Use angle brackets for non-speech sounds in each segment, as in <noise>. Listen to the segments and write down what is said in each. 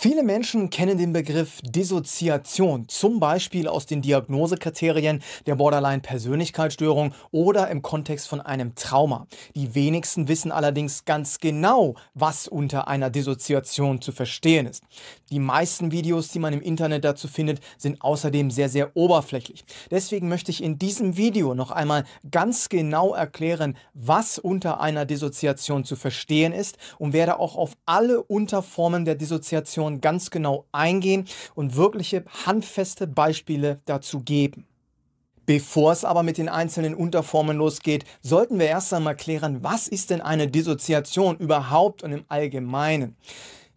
Viele Menschen kennen den Begriff Dissoziation, zum Beispiel aus den Diagnosekriterien der Borderline-Persönlichkeitsstörung oder im Kontext von einem Trauma. Die wenigsten wissen allerdings ganz genau, was unter einer Dissoziation zu verstehen ist. Die meisten Videos, die man im Internet dazu findet, sind außerdem sehr, sehr oberflächlich. Deswegen möchte ich in diesem Video noch einmal ganz genau erklären, was unter einer Dissoziation zu verstehen ist und werde auch auf alle Unterformen der Dissoziation Situationen ganz genau eingehen und wirkliche handfeste Beispiele dazu geben. Bevor es aber mit den einzelnen Unterformen losgeht, sollten wir erst einmal klären, was ist denn eine Dissoziation überhaupt und im Allgemeinen.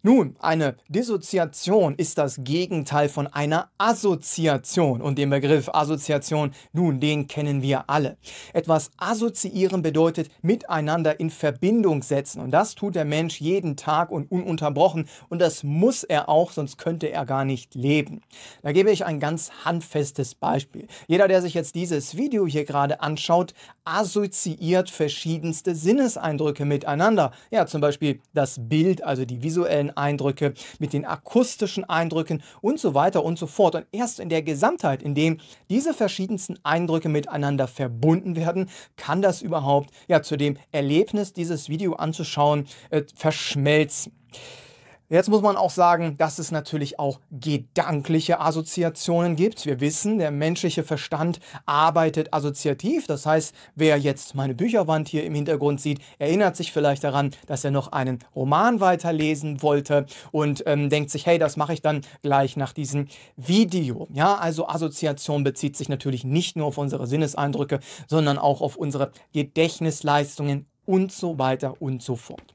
Nun, eine Dissoziation ist das Gegenteil von einer Assoziation und den Begriff Assoziation, nun, den kennen wir alle. Etwas assoziieren bedeutet miteinander in Verbindung setzen und das tut der Mensch jeden Tag und ununterbrochen und das muss er auch, sonst könnte er gar nicht leben. Da gebe ich ein ganz handfestes Beispiel. Jeder, der sich jetzt dieses Video hier gerade anschaut, assoziiert verschiedenste Sinneseindrücke miteinander. Ja, zum Beispiel das Bild, also die visuellen Eindrücke, mit den akustischen Eindrücken und so weiter und so fort. Und erst in der Gesamtheit, in dem diese verschiedensten Eindrücke miteinander verbunden werden, kann das überhaupt ja zu dem Erlebnis, dieses Video anzuschauen, äh, verschmelzen. Jetzt muss man auch sagen, dass es natürlich auch gedankliche Assoziationen gibt. Wir wissen, der menschliche Verstand arbeitet assoziativ. Das heißt, wer jetzt meine Bücherwand hier im Hintergrund sieht, erinnert sich vielleicht daran, dass er noch einen Roman weiterlesen wollte und ähm, denkt sich, hey, das mache ich dann gleich nach diesem Video. Ja, also Assoziation bezieht sich natürlich nicht nur auf unsere Sinneseindrücke, sondern auch auf unsere Gedächtnisleistungen und so weiter und so fort.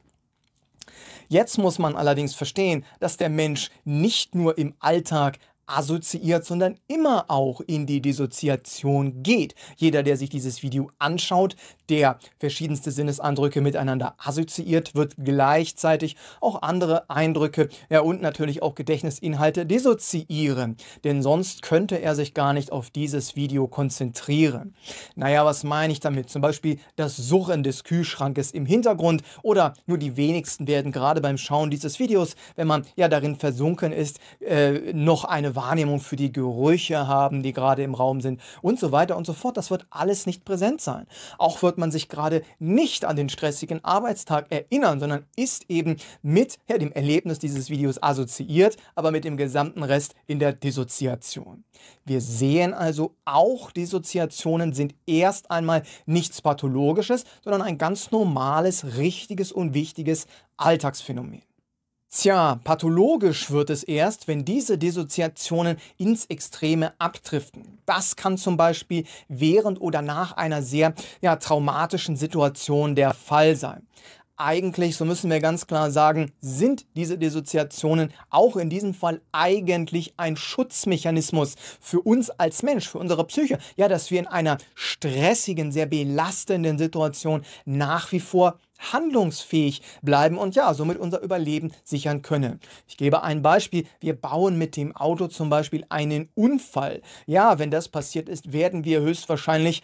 Jetzt muss man allerdings verstehen, dass der Mensch nicht nur im Alltag assoziiert, sondern immer auch in die Dissoziation geht. Jeder, der sich dieses Video anschaut, der verschiedenste Sinnesandrücke miteinander assoziiert, wird gleichzeitig auch andere Eindrücke ja, und natürlich auch Gedächtnisinhalte dissoziieren. Denn sonst könnte er sich gar nicht auf dieses Video konzentrieren. Naja, was meine ich damit? Zum Beispiel das Suchen des Kühlschrankes im Hintergrund oder nur die wenigsten werden gerade beim Schauen dieses Videos, wenn man ja darin versunken ist, äh, noch eine Wahrnehmung für die Gerüche haben, die gerade im Raum sind und so weiter und so fort. Das wird alles nicht präsent sein. Auch wird man sich gerade nicht an den stressigen Arbeitstag erinnern, sondern ist eben mit ja, dem Erlebnis dieses Videos assoziiert, aber mit dem gesamten Rest in der Dissoziation. Wir sehen also, auch Dissoziationen sind erst einmal nichts Pathologisches, sondern ein ganz normales, richtiges und wichtiges Alltagsphänomen. Tja, pathologisch wird es erst, wenn diese Dissoziationen ins Extreme abdriften. Das kann zum Beispiel während oder nach einer sehr ja, traumatischen Situation der Fall sein. Eigentlich, so müssen wir ganz klar sagen, sind diese Dissoziationen auch in diesem Fall eigentlich ein Schutzmechanismus für uns als Mensch, für unsere Psyche. Ja, dass wir in einer stressigen, sehr belastenden Situation nach wie vor handlungsfähig bleiben und ja, somit unser Überleben sichern können. Ich gebe ein Beispiel. Wir bauen mit dem Auto zum Beispiel einen Unfall. Ja, wenn das passiert ist, werden wir höchstwahrscheinlich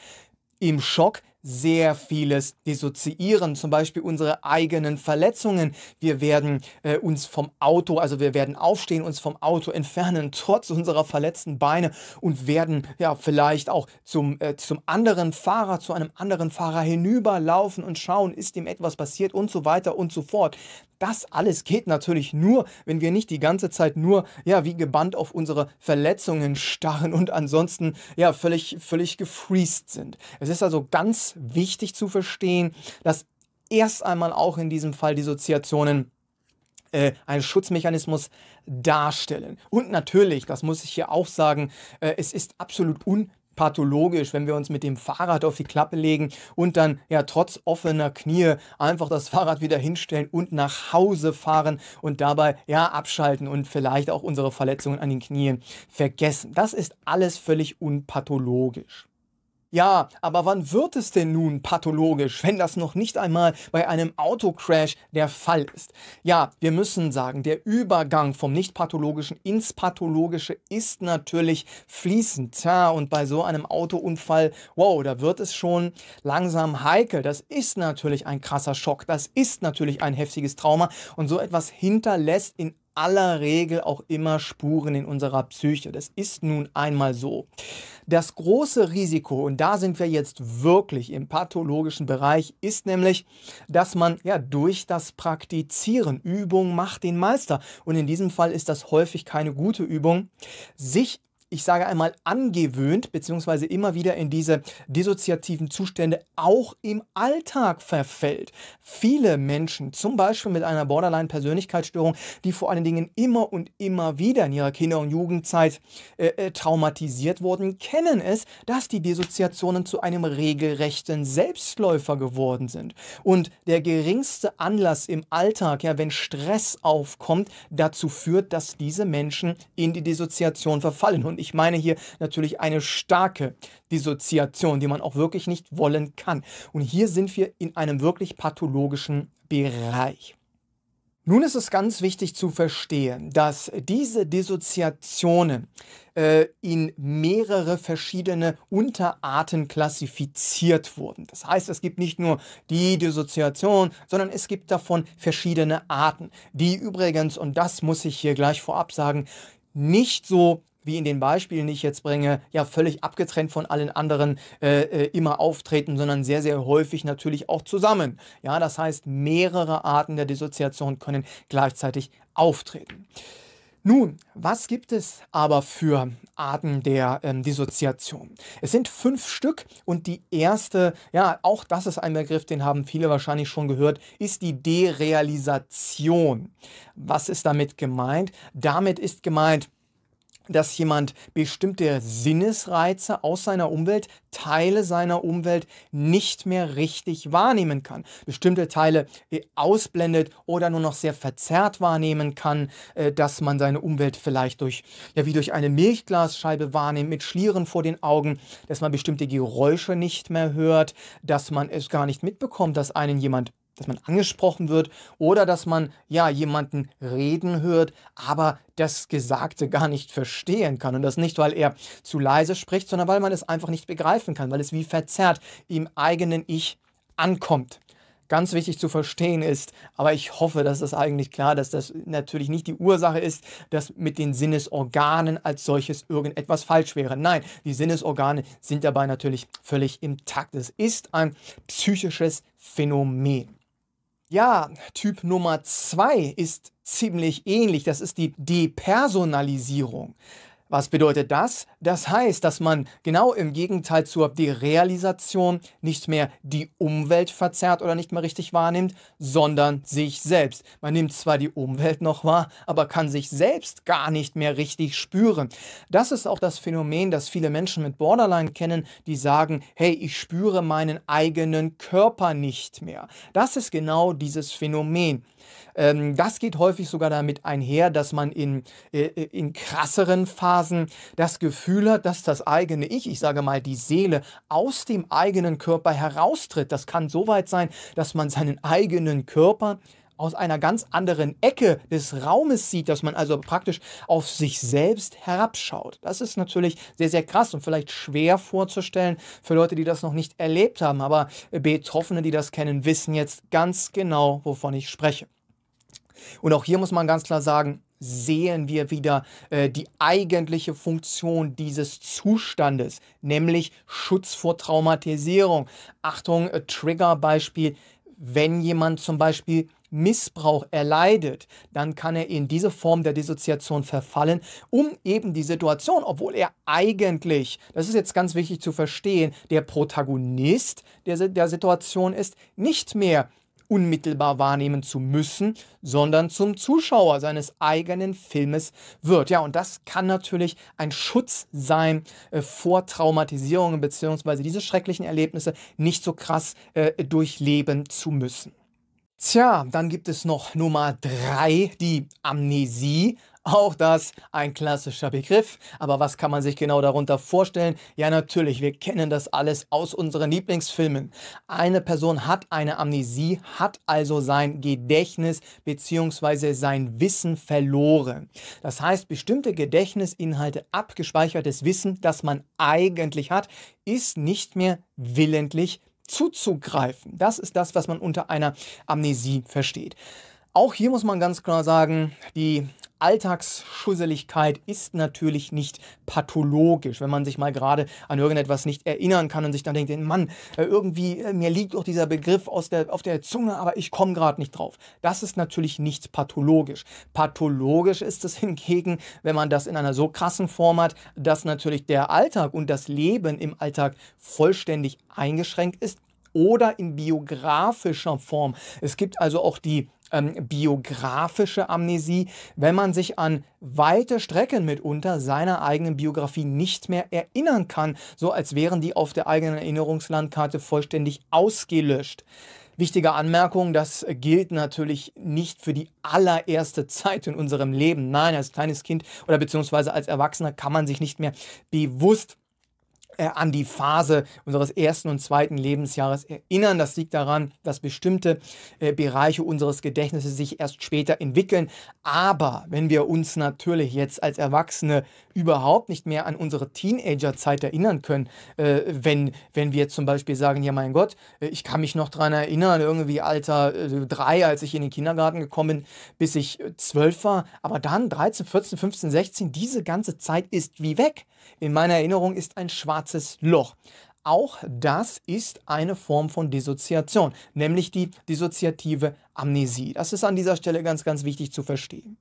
im Schock sehr vieles dissoziieren, zum Beispiel unsere eigenen Verletzungen. Wir werden äh, uns vom Auto, also wir werden aufstehen, uns vom Auto entfernen, <laughs> trotz unserer verletzten Beine und werden ja vielleicht auch zum, äh, zum anderen Fahrer, zu einem anderen Fahrer hinüberlaufen und schauen, ist ihm etwas passiert und so weiter und so fort. Das alles geht natürlich nur, wenn wir nicht die ganze Zeit nur, ja, wie gebannt auf unsere Verletzungen starren und ansonsten, ja, völlig, völlig gefriest sind. Es ist also ganz wichtig zu verstehen, dass erst einmal auch in diesem Fall Dissoziationen äh, einen Schutzmechanismus darstellen. Und natürlich, das muss ich hier auch sagen, äh, es ist absolut unmöglich pathologisch, wenn wir uns mit dem Fahrrad auf die Klappe legen und dann ja trotz offener Knie einfach das <laughs> Fahrrad wieder hinstellen und nach Hause fahren und dabei ja abschalten und vielleicht auch unsere Verletzungen an den Knien vergessen. Das ist alles völlig unpathologisch. Ja, aber wann wird es denn nun pathologisch, wenn das noch nicht einmal bei einem Autocrash der Fall ist? Ja, wir müssen sagen, der Übergang vom nicht-pathologischen ins pathologische ist natürlich fließend. Tja, und bei so einem Autounfall, wow, da wird es schon langsam heikel. Das ist natürlich ein krasser Schock, das ist natürlich ein heftiges Trauma und so etwas hinterlässt in aller Regel auch immer Spuren in unserer Psyche. Das ist nun einmal so. Das große Risiko, und da sind wir jetzt wirklich im pathologischen Bereich, ist nämlich, dass man ja durch das Praktizieren, Übung macht den Meister, und in diesem Fall ist das häufig keine gute Übung, sich ich sage einmal, angewöhnt, beziehungsweise immer wieder in diese dissoziativen Zustände auch im Alltag verfällt. Viele Menschen, zum Beispiel mit einer Borderline-Persönlichkeitsstörung, die vor allen Dingen immer und immer wieder in ihrer Kinder- und Jugendzeit äh, äh traumatisiert wurden, kennen es, dass die Dissoziationen zu einem regelrechten Selbstläufer geworden sind. Und der geringste Anlass im Alltag, ja, wenn Stress aufkommt, dazu führt, dass diese Menschen in die Dissoziation verfallen. Und ich meine hier natürlich eine starke Dissoziation, die man auch wirklich nicht wollen kann. Und hier sind wir in einem wirklich pathologischen Bereich. Nun ist es ganz wichtig zu verstehen, dass diese Dissoziationen äh, in mehrere verschiedene Unterarten klassifiziert wurden. Das heißt, es gibt nicht nur die Dissoziation, sondern es gibt davon verschiedene Arten, die übrigens, und das muss ich hier gleich vorab sagen, nicht so wie in den Beispielen, die ich jetzt bringe, ja völlig abgetrennt von allen anderen äh, äh, immer auftreten, sondern sehr, sehr häufig natürlich auch zusammen. Ja, das heißt, mehrere Arten der Dissoziation können gleichzeitig auftreten. Nun, was gibt es aber für Arten der ähm, Dissoziation? Es sind fünf Stück und die erste, ja, auch das ist ein Begriff, den haben viele wahrscheinlich schon gehört, ist die Derealisation. Was ist damit gemeint? Damit ist gemeint, dass jemand bestimmte Sinnesreize aus seiner Umwelt, Teile seiner Umwelt nicht mehr richtig wahrnehmen kann, bestimmte Teile äh, ausblendet oder nur noch sehr verzerrt wahrnehmen kann, äh, dass man seine Umwelt vielleicht durch, ja, wie durch eine Milchglasscheibe wahrnimmt, mit Schlieren vor den Augen, dass man bestimmte Geräusche nicht mehr hört, dass man es gar nicht mitbekommt, dass einen jemand dass man angesprochen wird oder dass man ja jemanden reden hört, aber das Gesagte gar nicht verstehen kann. Und das nicht, weil er zu leise spricht, sondern weil man es einfach nicht begreifen kann, weil es wie verzerrt im eigenen Ich ankommt ganz wichtig zu verstehen ist. Aber ich hoffe, dass das eigentlich klar, dass das natürlich nicht die Ursache ist, dass mit den Sinnesorganen als solches irgendetwas falsch wäre. Nein, die Sinnesorgane sind dabei natürlich völlig intakt. Es ist ein psychisches Phänomen. Ja, Typ Nummer zwei ist ziemlich ähnlich. Das ist die Depersonalisierung. Was bedeutet das? Das heißt, dass man genau im Gegenteil zur Derealisation nicht mehr die Umwelt verzerrt oder nicht mehr richtig wahrnimmt, sondern sich selbst. Man nimmt zwar die Umwelt noch wahr, aber kann sich selbst gar nicht mehr richtig spüren. Das ist auch das Phänomen, das viele Menschen mit Borderline kennen, die sagen, hey, ich spüre meinen eigenen Körper nicht mehr. Das ist genau dieses Phänomen. Ähm, das geht häufig sogar damit einher, dass man in, äh, äh, in krasseren Phasen Phasen das Gefühl hat, dass das eigene Ich, ich sage mal die Seele, aus dem eigenen Körper heraustritt. Das kann so weit sein, dass man seinen eigenen Körper aus einer ganz anderen Ecke des Raumes sieht, dass man also praktisch auf sich selbst herabschaut. Das ist natürlich sehr, sehr krass und vielleicht schwer vorzustellen für Leute, die das noch nicht erlebt haben. Aber Betroffene, die das kennen, wissen jetzt ganz genau, wovon ich spreche. Und auch hier muss man ganz klar sagen, sehen wir wieder äh, die eigentliche Funktion dieses Zustandes, nämlich Schutz vor Traumatisierung. Achtung, äh, Triggerbeispiel, wenn jemand zum Beispiel Missbrauch erleidet, dann kann er in diese Form der Dissoziation verfallen, um eben die Situation, obwohl er eigentlich, das ist jetzt ganz wichtig zu verstehen, der Protagonist der, der Situation ist, nicht mehr unmittelbar wahrnehmen zu müssen, sondern zum Zuschauer seines eigenen Filmes wird. Ja, und das kann natürlich ein Schutz sein äh, vor Traumatisierungen bzw. diese schrecklichen Erlebnisse nicht so krass äh, durchleben zu müssen. Tja, dann gibt es noch Nummer drei, die Amnesie. Auch das ein klassischer Begriff. Aber was kann man sich genau darunter vorstellen? Ja, natürlich, wir kennen das alles aus unseren Lieblingsfilmen. Eine Person hat eine Amnesie, hat also sein Gedächtnis bzw. sein Wissen verloren. Das heißt, bestimmte Gedächtnisinhalte, abgespeichertes Wissen, das man eigentlich hat, ist nicht mehr willentlich zuzugreifen. Das ist das, was man unter einer Amnesie versteht. Auch hier muss man ganz klar sagen, die Alltagsschusseligkeit ist natürlich nicht pathologisch. Wenn man sich mal gerade an irgendetwas nicht erinnern kann und sich dann denkt, Mann, äh, irgendwie, äh, mir liegt doch dieser Begriff aus der, auf der Zunge, aber ich komme gerade nicht drauf. Das ist natürlich nicht pathologisch. Pathologisch ist es hingegen, wenn man das in einer so krassen Form hat, dass natürlich der Alltag und das Leben im Alltag vollständig eingeschränkt ist oder in biografischer Form. Es gibt also auch die ähm, biografische Amnesie, wenn man sich an weite Strecken mitunter seiner eigenen Biografie nicht mehr erinnern kann, so als wären die auf der eigenen Erinnerungslandkarte vollständig ausgelöscht. Wichtige Anmerkung, das gilt natürlich nicht für die allererste <laughs> Zeit in unserem Leben. Nein, als kleines Kind oder beziehungsweise als Erwachsener kann man sich nicht mehr bewusst äh, an die Phase unseres ersten und zweiten Lebensjahres erinnern. Das liegt daran, dass bestimmte äh, Bereiche unseres Gedächtnisses sich erst später entwickeln. Aber wenn wir uns natürlich jetzt als Erwachsene überhaupt nicht mehr an unsere Teenagerzeit erinnern können, äh, wenn, wenn wir zum Beispiel sagen, ja mein Gott, ich kann mich noch daran erinnern, irgendwie Alter äh, drei, als ich in den Kindergarten gekommen bin, bis ich zwölf war, aber dann 13, 14, 15, 16, diese ganze Zeit ist wie weg. In meiner Erinnerung ist ein schwarzer schwarzes Loch. Auch das ist eine Form von Dissoziation, nämlich die dissoziative Amnesie. Das ist an dieser Stelle ganz, ganz wichtig zu verstehen.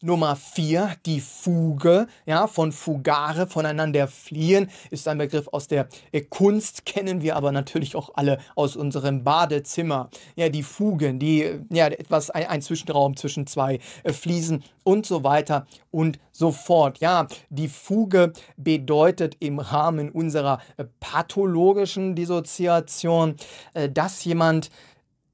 Nummer vier, die Fuge, ja, von fugare, voneinander fliehen, ist ein Begriff aus der äh, Kunst, kennen wir aber natürlich auch alle aus unserem Badezimmer. Ja, die Fugen, die, äh, ja, etwas, ein, ein Zwischenraum zwischen zwei äh, Fliesen und so weiter und so fort. Ja, die Fuge bedeutet im Rahmen unserer pathologischen Dissoziation, dass jemand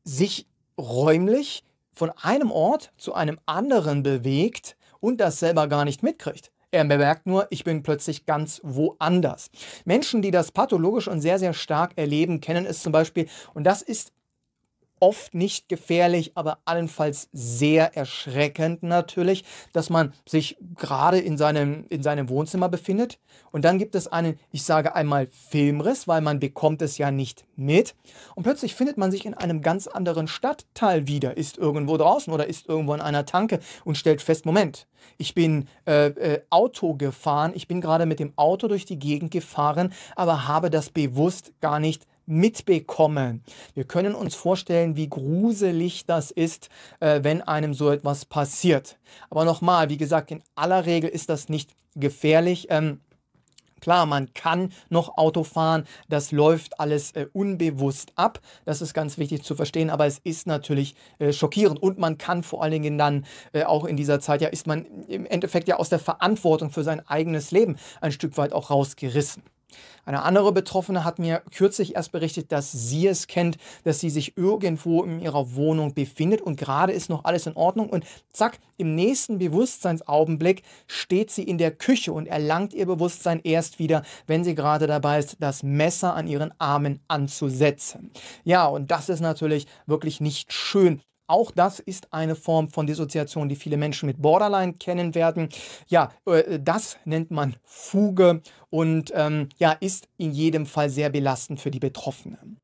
sich räumlich von einem Ort zu einem anderen bewegt und das selber gar nicht mitkriegt. Er bemerkt nur, ich bin plötzlich ganz woanders. Menschen, die das pathologisch und sehr, sehr stark erleben, kennen es zum Beispiel. Und das ist oft nicht gefährlich, aber allenfalls sehr erschreckend natürlich, dass man sich gerade in seinem, in seinem Wohnzimmer befindet. Und dann gibt es einen, ich sage einmal, Filmriss, weil man bekommt es ja nicht mit. Und plötzlich findet man sich in einem ganz anderen Stadtteil wieder, ist irgendwo draußen oder ist irgendwo in einer Tanke und stellt fest, Moment, ich bin äh, äh, Auto gefahren, ich bin gerade mit dem Auto durch die Gegend gefahren, aber habe das bewusst gar nicht mitbekommen. Wir können uns vorstellen, wie gruselig das ist, äh, wenn einem so etwas passiert. Aber nochmal, wie gesagt, in aller Regel ist das nicht gefährlich. Ähm, Klar, man kann noch Auto fahren, das läuft alles äh, unbewusst ab. Das ist ganz wichtig zu verstehen, aber es ist natürlich äh, schockierend und man kann vor allen Dingen dann äh, auch in dieser Zeit, ja, ist man im Endeffekt ja aus der Verantwortung für sein eigenes Leben ein Stück weit auch rausgerissen. Eine andere Betroffene hat mir kürzlich erst berichtet, dass sie es kennt, dass sie sich irgendwo in ihrer Wohnung befindet und gerade ist noch alles in Ordnung und zack, im nächsten Bewusstseinsaugenblick steht sie in der Küche und erlangt ihr Bewusstsein erst wieder, wenn sie gerade dabei ist, das Messer an ihren Armen anzusetzen. Ja, und das ist natürlich wirklich nicht schön. Auch das ist eine Form von Dissoziation, die viele Menschen mit Borderline kennen werden. Ja, äh, das nennt man Fuge und ähm, ja, ist in jedem Fall sehr belastend für die Betroffenen.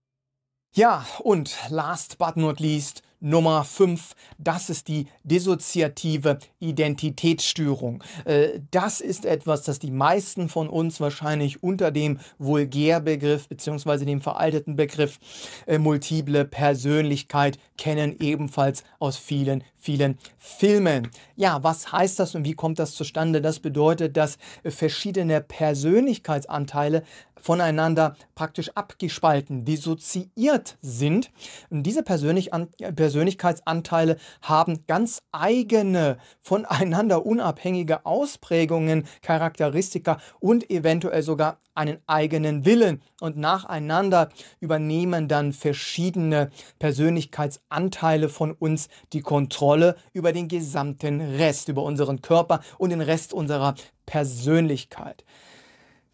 Ja, und last but not least, Nummer 5, das ist die dissoziative Identitätsstörung. Äh, das ist etwas, das die meisten von uns wahrscheinlich unter dem Vulgärbegriff bzw. dem veralteten Begriff äh, multiple Persönlichkeit kennen, ebenfalls aus vielen, vielen Filmen. Ja, was heißt das und wie kommt das zustande? Das bedeutet, dass äh, verschiedene Persönlichkeitsanteile voneinander praktisch abgespalten, dissoziiert sind. Und diese Persönlichkeitsanteile Persönlichkeitsanteile haben ganz eigene, voneinander unabhängige Ausprägungen, Charakteristika und eventuell sogar einen eigenen Willen. Und nacheinander übernehmen dann verschiedene Persönlichkeitsanteile von uns die Kontrolle über den gesamten Rest, über unseren Körper und den Rest unserer Persönlichkeit.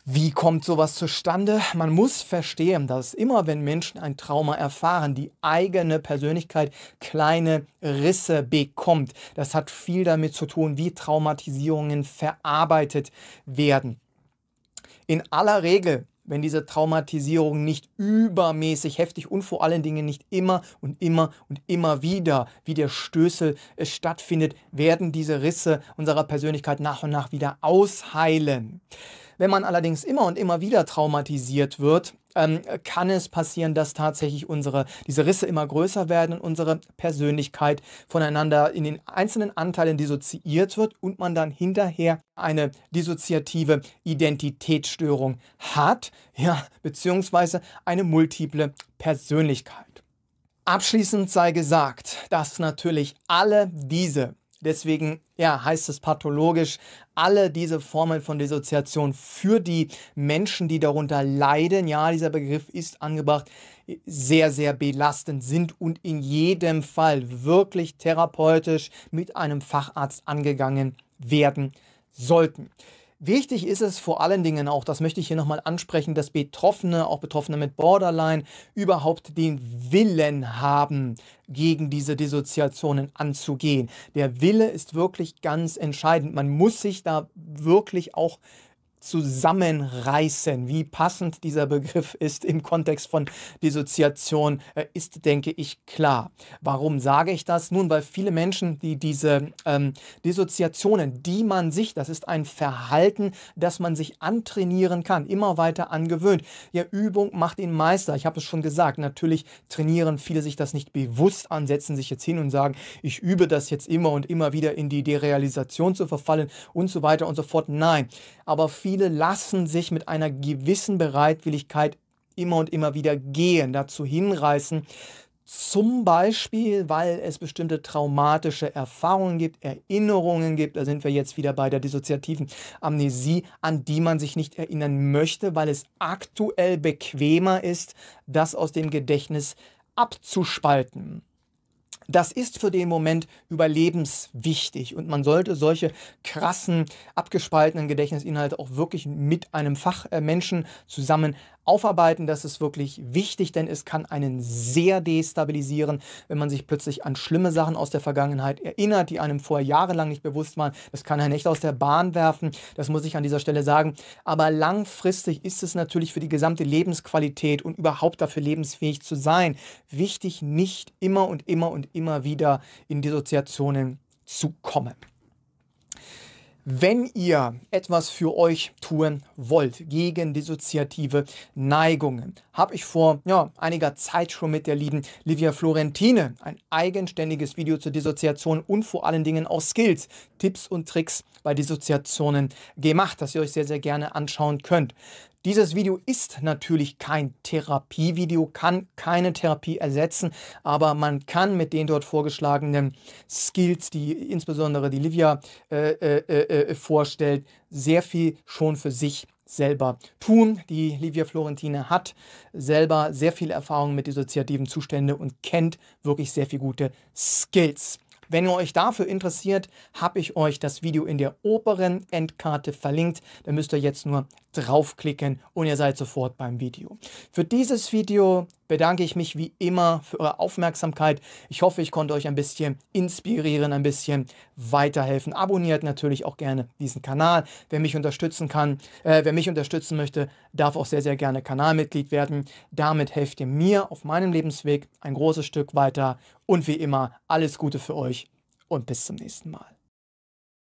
Wie kommt sowas zustande? Man muss verstehen, dass immer wenn Menschen ein Trauma erfahren, die eigene Persönlichkeit kleine Risse bekommt. Das hat viel damit zu tun, wie Traumatisierungen verarbeitet werden. In aller Regel, wenn diese Traumatisierungen nicht übermäßig heftig und vor allen Dingen nicht immer und immer und immer wieder, wie der Stößel äh, stattfindet, werden diese Risse unserer Persönlichkeit nach und nach wieder ausheilen. Wenn man allerdings immer und immer wieder traumatisiert wird, ähm, kann es passieren, dass tatsächlich unsere, diese Risse immer größer werden und unsere Persönlichkeit voneinander in den einzelnen Anteilen dissoziiert wird und man dann hinterher eine dissoziative Identitätsstörung hat, ja, beziehungsweise eine multiple Persönlichkeit. Abschließend sei gesagt, dass natürlich alle diese Deswegen ja, heißt es pathologisch, alle diese Formen von Dissoziation für die Menschen, die darunter leiden, ja, dieser Begriff ist angebracht, sehr, sehr belastend sind und in jedem Fall wirklich therapeutisch mit einem Facharzt angegangen werden sollten. Wichtig ist es vor allen Dingen auch, das möchte ich hier nochmal ansprechen, dass Betroffene, auch Betroffene mit Borderline, überhaupt den Willen haben, gegen diese Dissoziationen anzugehen. Der Wille ist wirklich ganz entscheidend. Man muss sich da wirklich auch äh, zusammenreißen, wie passend dieser Begriff ist im Kontext von Dissoziation, äh, ist, denke ich, klar. Warum sage ich das? Nun, weil viele Menschen, die diese ähm, Dissoziationen, die man sich, das ist ein Verhalten, das man sich antrainieren kann, immer weiter angewöhnt. Ja, Übung macht den Meister. Ich habe es schon gesagt. Natürlich trainieren viele sich das nicht bewusst an, setzen sich jetzt hin und sagen, ich übe das jetzt immer und immer wieder in die Derealisation zu verfallen und so weiter und so fort. Nein, aber viele viele lassen sich mit einer gewissen Bereitwilligkeit immer und immer wieder gehen, dazu hinreißen, zum Beispiel, weil es bestimmte traumatische Erfahrungen gibt, Erinnerungen gibt, da sind wir jetzt wieder bei der dissoziativen Amnesie, an die man sich nicht erinnern möchte, weil es aktuell bequemer ist, das aus dem Gedächtnis abzuspalten. Das ist für den Moment überlebenswichtig und man sollte solche krassen, abgespaltenen Gedächtnisinhalte auch wirklich mit einem Fachmenschen äh, zusammen aufarbeiten. Das ist wirklich wichtig, denn es kann einen sehr destabilisieren, wenn man sich plötzlich an schlimme Sachen aus der Vergangenheit erinnert, die einem vorher jahrelang nicht bewusst waren. Das kann er nicht aus der Bahn werfen. Das muss ich an dieser Stelle sagen. Aber langfristig ist es natürlich für die gesamte Lebensqualität und überhaupt dafür lebensfähig zu sein, wichtig, nicht immer und immer und immer wieder in Dissoziationen zu kommen. Wenn ihr etwas für euch tun wollt gegen dissoziative Neigungen, habe ich vor ja, einiger Zeit schon mit der lieben Livia Florentine ein eigenständiges Video zur Dissoziation und vor allen Dingen auch Skills, Tipps und Tricks bei Dissoziationen gemacht, das ihr euch sehr, sehr gerne anschauen könnt. Dieses Video ist natürlich kein Therapievideo, kann keine Therapie ersetzen, aber man kann mit den dort vorgeschlagenen Skills, die insbesondere die Livia äh, äh, äh, äh, vorstellt, sehr viel schon für sich selber tun. Die Livia Florentine hat selber sehr viel Erfahrung mit dissoziativen Zuständen und kennt wirklich sehr viele gute Skills. Wenn ihr euch dafür interessiert, habe ich euch das Video in der oberen Endkarte verlinkt. Da müsst ihr jetzt nur draufklicken und ihr seid sofort beim Video. Für dieses Video bedanke ich mich wie immer für eure Aufmerksamkeit. Ich hoffe, ich konnte euch ein bisschen inspirieren, ein bisschen weiterhelfen. Abonniert natürlich auch gerne diesen Kanal. Wer mich unterstützen kann, äh, wer mich unterstützen möchte, darf auch sehr, sehr gerne Kanalmitglied werden. Damit helft ihr mir auf meinem Lebensweg ein großes Stück weiter. Und wie immer, alles Gute für euch und bis zum nächsten Mal.